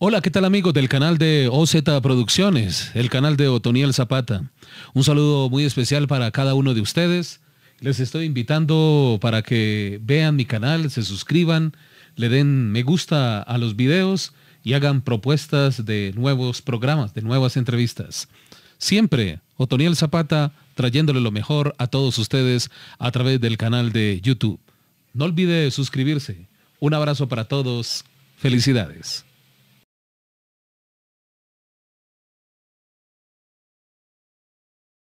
Hola, ¿qué tal amigos del canal de OZ Producciones, el canal de Otoniel Zapata? Un saludo muy especial para cada uno de ustedes. Les estoy invitando para que vean mi canal, se suscriban, le den me gusta a los videos y hagan propuestas de nuevos programas, de nuevas entrevistas. Siempre Otoniel Zapata trayéndole lo mejor a todos ustedes a través del canal de YouTube. No olvide suscribirse. Un abrazo para todos. Felicidades.